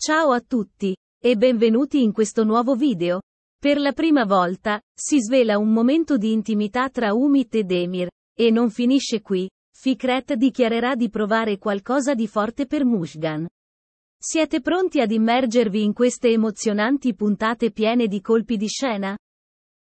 Ciao a tutti, e benvenuti in questo nuovo video. Per la prima volta, si svela un momento di intimità tra Umit ed Emir, e non finisce qui, Fikret dichiarerà di provare qualcosa di forte per Mushgan. Siete pronti ad immergervi in queste emozionanti puntate piene di colpi di scena?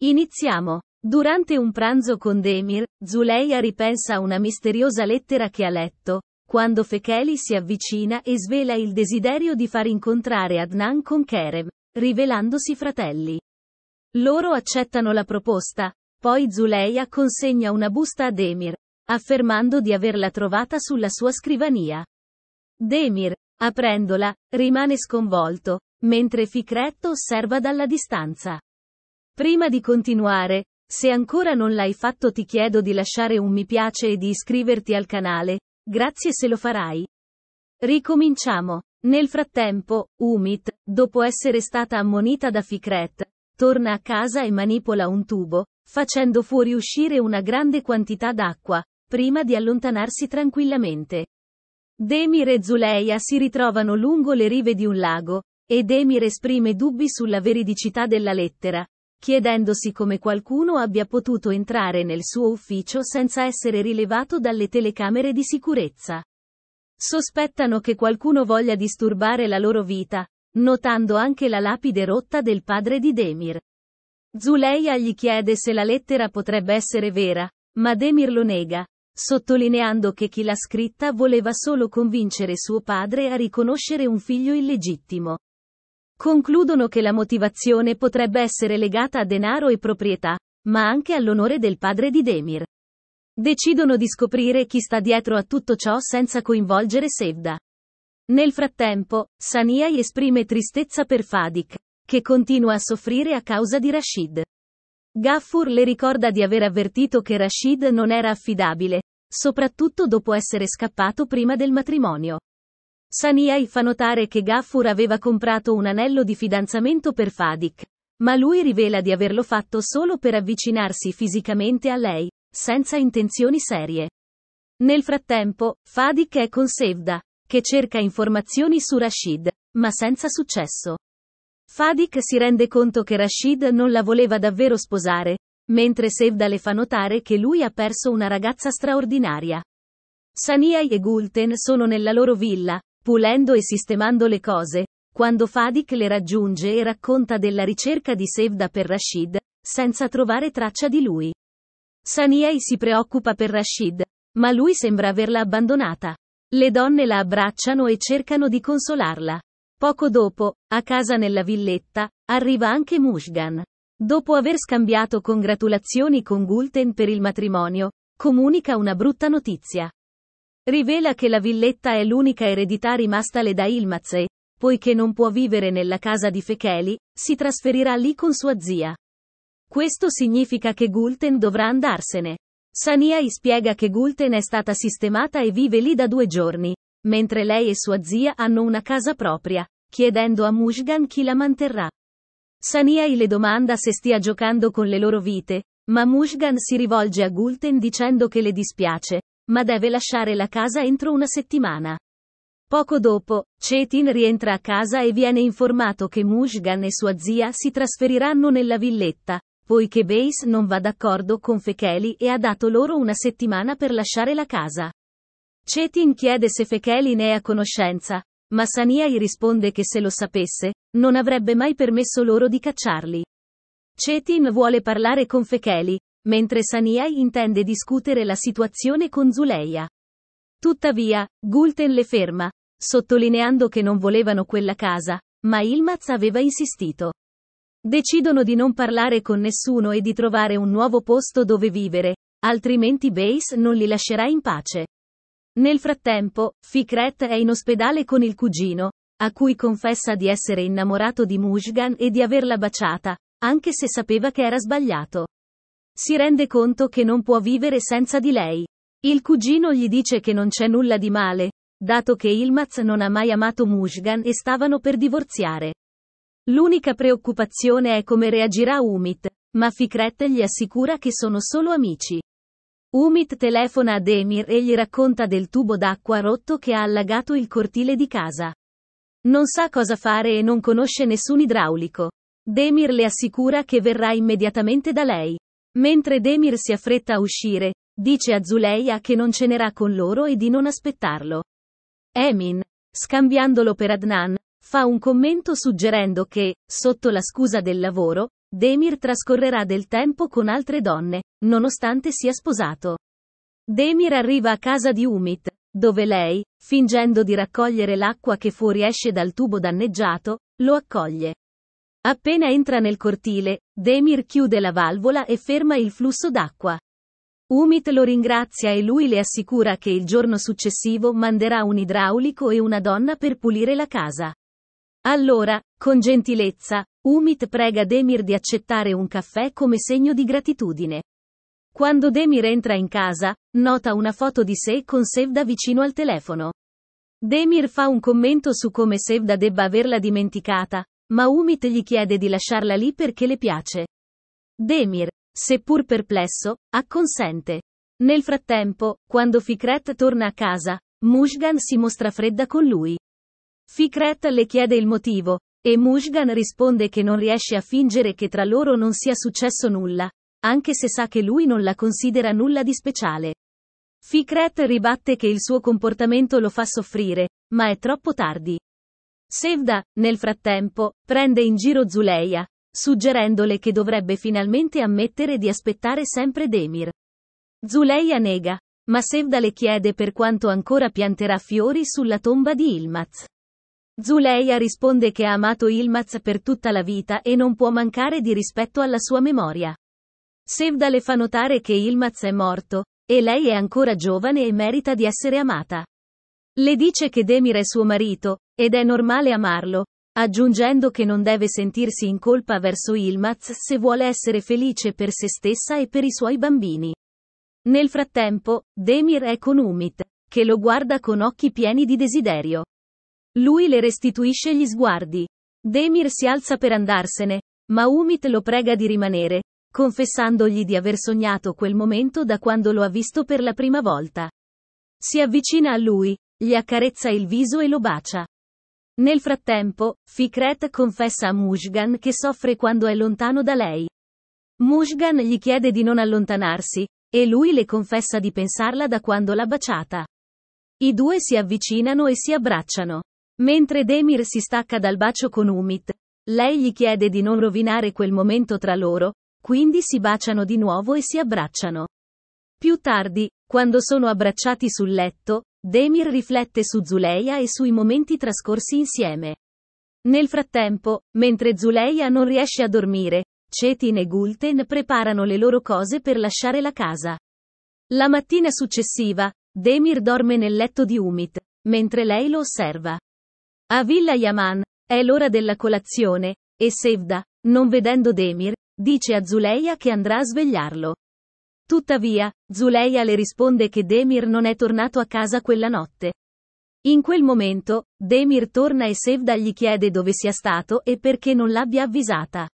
Iniziamo. Durante un pranzo con Demir, Zuleia ripensa a una misteriosa lettera che ha letto, quando Fekeli si avvicina e svela il desiderio di far incontrare Adnan con Kerem, rivelandosi fratelli. Loro accettano la proposta, poi Zuleia consegna una busta a Demir, affermando di averla trovata sulla sua scrivania. Demir, aprendola, rimane sconvolto, mentre Ficretto osserva dalla distanza. Prima di continuare, se ancora non l'hai fatto ti chiedo di lasciare un mi piace e di iscriverti al canale, Grazie se lo farai. Ricominciamo. Nel frattempo, Umit, dopo essere stata ammonita da Fikret, torna a casa e manipola un tubo, facendo fuoriuscire una grande quantità d'acqua, prima di allontanarsi tranquillamente. Demir e Zuleia si ritrovano lungo le rive di un lago, e Demir esprime dubbi sulla veridicità della lettera, chiedendosi come qualcuno abbia potuto entrare nel suo ufficio senza essere rilevato dalle telecamere di sicurezza. Sospettano che qualcuno voglia disturbare la loro vita, notando anche la lapide rotta del padre di Demir. Zuleia gli chiede se la lettera potrebbe essere vera, ma Demir lo nega, sottolineando che chi l'ha scritta voleva solo convincere suo padre a riconoscere un figlio illegittimo. Concludono che la motivazione potrebbe essere legata a denaro e proprietà, ma anche all'onore del padre di Demir. Decidono di scoprire chi sta dietro a tutto ciò senza coinvolgere Sevda. Nel frattempo, Saniai esprime tristezza per Fadik, che continua a soffrire a causa di Rashid. Gaffur le ricorda di aver avvertito che Rashid non era affidabile, soprattutto dopo essere scappato prima del matrimonio. Saniei fa notare che Gaffur aveva comprato un anello di fidanzamento per Fadik. Ma lui rivela di averlo fatto solo per avvicinarsi fisicamente a lei, senza intenzioni serie. Nel frattempo, Fadik è con Sevda, che cerca informazioni su Rashid, ma senza successo. Fadik si rende conto che Rashid non la voleva davvero sposare, mentre Sevda le fa notare che lui ha perso una ragazza straordinaria. Saniai e Gulten sono nella loro villa, Pulendo e sistemando le cose, quando Fadik le raggiunge e racconta della ricerca di Sevda per Rashid, senza trovare traccia di lui. Saniei si preoccupa per Rashid, ma lui sembra averla abbandonata. Le donne la abbracciano e cercano di consolarla. Poco dopo, a casa nella villetta, arriva anche Mushgan. Dopo aver scambiato congratulazioni con Gulten per il matrimonio, comunica una brutta notizia. Rivela che la villetta è l'unica eredità rimasta alle da Ilmaz poiché non può vivere nella casa di Fecheli, si trasferirà lì con sua zia. Questo significa che Gulten dovrà andarsene. Saniai spiega che Gulten è stata sistemata e vive lì da due giorni, mentre lei e sua zia hanno una casa propria, chiedendo a Mushgan chi la manterrà. Saniai le domanda se stia giocando con le loro vite, ma Mushgan si rivolge a Gulten dicendo che le dispiace, ma deve lasciare la casa entro una settimana. Poco dopo, Cetin rientra a casa e viene informato che Mushgan e sua zia si trasferiranno nella villetta, poiché Base non va d'accordo con Fekeli e ha dato loro una settimana per lasciare la casa. Cetin chiede se Fekeli ne è a conoscenza, ma Sania gli risponde che se lo sapesse, non avrebbe mai permesso loro di cacciarli. Cetin vuole parlare con Fekeli, mentre Saniei intende discutere la situazione con Zuleia. Tuttavia, Gulten le ferma, sottolineando che non volevano quella casa, ma Ilmaz aveva insistito. Decidono di non parlare con nessuno e di trovare un nuovo posto dove vivere, altrimenti Base non li lascerà in pace. Nel frattempo, Fikret è in ospedale con il cugino, a cui confessa di essere innamorato di Mushgan e di averla baciata, anche se sapeva che era sbagliato. Si rende conto che non può vivere senza di lei. Il cugino gli dice che non c'è nulla di male, dato che Ilmaz non ha mai amato Mushgan e stavano per divorziare. L'unica preoccupazione è come reagirà Umit, ma Fikret gli assicura che sono solo amici. Umit telefona a Demir e gli racconta del tubo d'acqua rotto che ha allagato il cortile di casa. Non sa cosa fare e non conosce nessun idraulico. Demir le assicura che verrà immediatamente da lei. Mentre Demir si affretta a uscire, dice a Zuleia che non cenerà con loro e di non aspettarlo. Emin, scambiandolo per Adnan, fa un commento suggerendo che, sotto la scusa del lavoro, Demir trascorrerà del tempo con altre donne, nonostante sia sposato. Demir arriva a casa di Umit, dove lei, fingendo di raccogliere l'acqua che fuoriesce dal tubo danneggiato, lo accoglie. Appena entra nel cortile, Demir chiude la valvola e ferma il flusso d'acqua. Umit lo ringrazia e lui le assicura che il giorno successivo manderà un idraulico e una donna per pulire la casa. Allora, con gentilezza, Umit prega Demir di accettare un caffè come segno di gratitudine. Quando Demir entra in casa, nota una foto di sé con Sevda vicino al telefono. Demir fa un commento su come Sevda debba averla dimenticata, ma Umit gli chiede di lasciarla lì perché le piace. Demir, seppur perplesso, acconsente. Nel frattempo, quando Fikret torna a casa, Mushgan si mostra fredda con lui. Fikret le chiede il motivo, e Mushgan risponde che non riesce a fingere che tra loro non sia successo nulla, anche se sa che lui non la considera nulla di speciale. Fikret ribatte che il suo comportamento lo fa soffrire, ma è troppo tardi. Sevda, nel frattempo, prende in giro Zuleia, suggerendole che dovrebbe finalmente ammettere di aspettare sempre Demir. Zuleia nega, ma Sevda le chiede per quanto ancora pianterà fiori sulla tomba di Ilmaz. Zuleia risponde che ha amato Ilmaz per tutta la vita e non può mancare di rispetto alla sua memoria. Sevda le fa notare che Ilmaz è morto, e lei è ancora giovane e merita di essere amata. Le dice che Demir è suo marito, ed è normale amarlo, aggiungendo che non deve sentirsi in colpa verso Ilmaz se vuole essere felice per se stessa e per i suoi bambini. Nel frattempo, Demir è con Umit, che lo guarda con occhi pieni di desiderio. Lui le restituisce gli sguardi. Demir si alza per andarsene, ma Umit lo prega di rimanere, confessandogli di aver sognato quel momento da quando lo ha visto per la prima volta. Si avvicina a lui, gli accarezza il viso e lo bacia. Nel frattempo, Fikret confessa a Mushgan che soffre quando è lontano da lei. Mushgan gli chiede di non allontanarsi, e lui le confessa di pensarla da quando l'ha baciata. I due si avvicinano e si abbracciano. Mentre Demir si stacca dal bacio con Umit, lei gli chiede di non rovinare quel momento tra loro, quindi si baciano di nuovo e si abbracciano. Più tardi, quando sono abbracciati sul letto, Demir riflette su Zuleia e sui momenti trascorsi insieme. Nel frattempo, mentre Zuleia non riesce a dormire, Cetin e Gulten preparano le loro cose per lasciare la casa. La mattina successiva, Demir dorme nel letto di Umit, mentre lei lo osserva. A Villa Yaman, è l'ora della colazione, e Sevda, non vedendo Demir, dice a Zuleia che andrà a svegliarlo. Tuttavia, Zuleia le risponde che Demir non è tornato a casa quella notte. In quel momento, Demir torna e Sevda gli chiede dove sia stato e perché non l'abbia avvisata.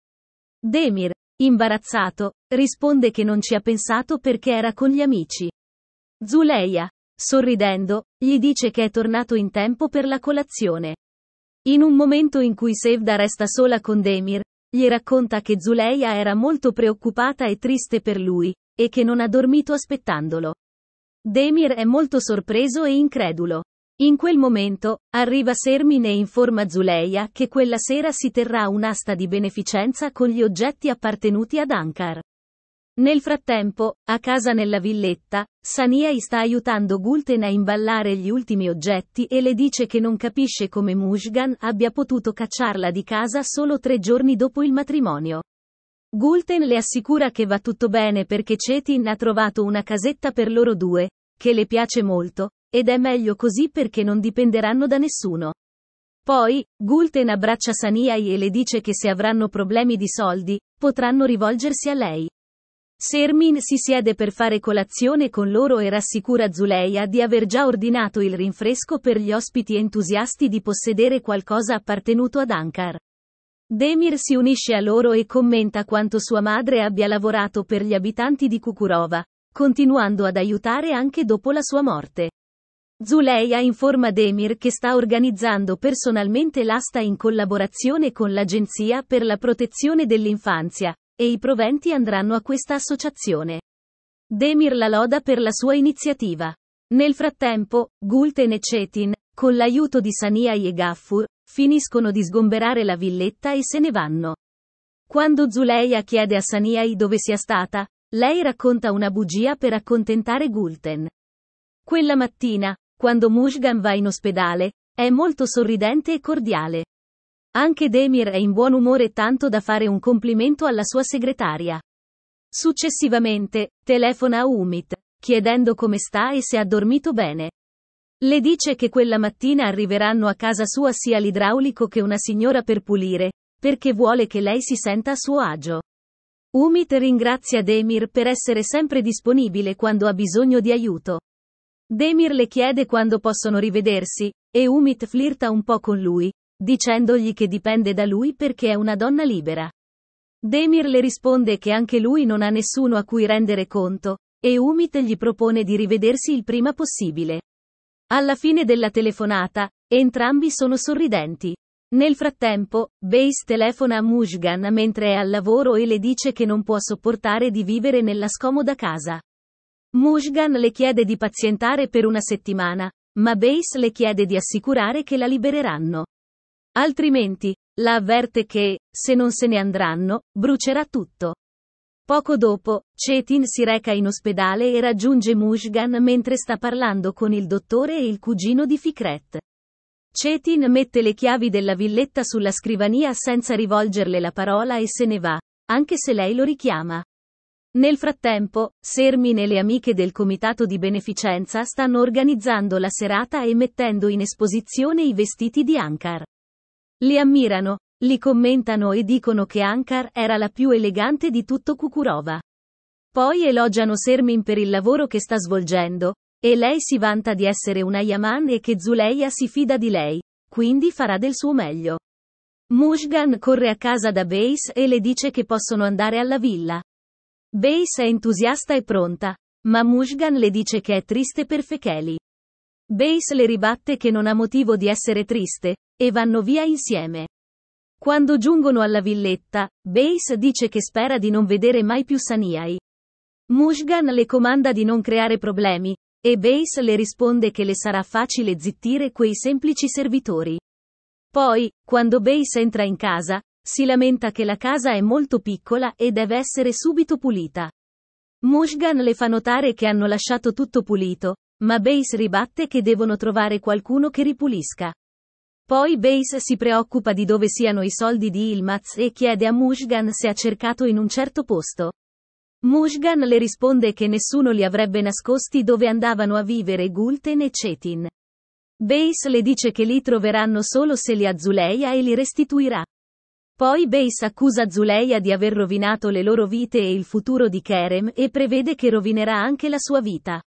Demir, imbarazzato, risponde che non ci ha pensato perché era con gli amici. Zuleia, sorridendo, gli dice che è tornato in tempo per la colazione. In un momento in cui Sevda resta sola con Demir, gli racconta che Zuleia era molto preoccupata e triste per lui, e che non ha dormito aspettandolo. Demir è molto sorpreso e incredulo. In quel momento, arriva Sermin e informa Zuleia che quella sera si terrà un'asta di beneficenza con gli oggetti appartenuti ad Ankar. Nel frattempo, a casa nella villetta, Saniai sta aiutando Gulten a imballare gli ultimi oggetti e le dice che non capisce come Mushgan abbia potuto cacciarla di casa solo tre giorni dopo il matrimonio. Gulten le assicura che va tutto bene perché Cetin ha trovato una casetta per loro due, che le piace molto, ed è meglio così perché non dipenderanno da nessuno. Poi, Gulten abbraccia Saniai e le dice che se avranno problemi di soldi, potranno rivolgersi a lei. Sermin si siede per fare colazione con loro e rassicura Zuleia di aver già ordinato il rinfresco per gli ospiti entusiasti di possedere qualcosa appartenuto ad Ankar. Demir si unisce a loro e commenta quanto sua madre abbia lavorato per gli abitanti di Kukurova, continuando ad aiutare anche dopo la sua morte. Zuleia informa Demir che sta organizzando personalmente l'asta in collaborazione con l'Agenzia per la protezione dell'infanzia, e i proventi andranno a questa associazione. Demir la loda per la sua iniziativa. Nel frattempo, Gulten e Cetin, con l'aiuto di Sania e Gaffur, Finiscono di sgomberare la villetta e se ne vanno. Quando Zuleia chiede a Saniai dove sia stata, lei racconta una bugia per accontentare Gulten. Quella mattina, quando Mushgan va in ospedale, è molto sorridente e cordiale. Anche Demir è in buon umore tanto da fare un complimento alla sua segretaria. Successivamente, telefona a Umit, chiedendo come sta e se ha dormito bene. Le dice che quella mattina arriveranno a casa sua sia l'idraulico che una signora per pulire, perché vuole che lei si senta a suo agio. Umit ringrazia Demir per essere sempre disponibile quando ha bisogno di aiuto. Demir le chiede quando possono rivedersi, e Umit flirta un po' con lui, dicendogli che dipende da lui perché è una donna libera. Demir le risponde che anche lui non ha nessuno a cui rendere conto, e Umit gli propone di rivedersi il prima possibile. Alla fine della telefonata, entrambi sono sorridenti. Nel frattempo, Base telefona a Mushgan mentre è al lavoro e le dice che non può sopportare di vivere nella scomoda casa. Mushgan le chiede di pazientare per una settimana, ma Base le chiede di assicurare che la libereranno. Altrimenti, la avverte che, se non se ne andranno, brucerà tutto. Poco dopo, Cetin si reca in ospedale e raggiunge Mushgan mentre sta parlando con il dottore e il cugino di Fikret. Cetin mette le chiavi della villetta sulla scrivania senza rivolgerle la parola e se ne va, anche se lei lo richiama. Nel frattempo, Sermin e le amiche del comitato di beneficenza stanno organizzando la serata e mettendo in esposizione i vestiti di Ankar. Li ammirano, li commentano e dicono che Ankar era la più elegante di tutto Kukurova. Poi elogiano Sermin per il lavoro che sta svolgendo, e lei si vanta di essere una Yaman e che Zuleia si fida di lei, quindi farà del suo meglio. Mushgan corre a casa da Base e le dice che possono andare alla villa. Base è entusiasta e pronta, ma Mushgan le dice che è triste per Fekeli. Base le ribatte che non ha motivo di essere triste, e vanno via insieme. Quando giungono alla villetta, Base dice che spera di non vedere mai più Saniai. Mushgan le comanda di non creare problemi, e Base le risponde che le sarà facile zittire quei semplici servitori. Poi, quando Base entra in casa, si lamenta che la casa è molto piccola e deve essere subito pulita. Mushgan le fa notare che hanno lasciato tutto pulito, ma Base ribatte che devono trovare qualcuno che ripulisca. Poi Base si preoccupa di dove siano i soldi di Ilmaz e chiede a Mushgan se ha cercato in un certo posto. Mushgan le risponde che nessuno li avrebbe nascosti dove andavano a vivere Gulten e Cetin. Base le dice che li troveranno solo se li azzuleia e li restituirà. Poi Base accusa Zuleia di aver rovinato le loro vite e il futuro di Kerem e prevede che rovinerà anche la sua vita.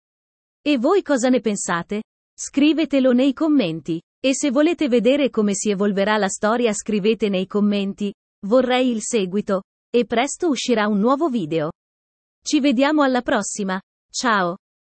E voi cosa ne pensate? Scrivetelo nei commenti. E se volete vedere come si evolverà la storia scrivete nei commenti, vorrei il seguito, e presto uscirà un nuovo video. Ci vediamo alla prossima, ciao!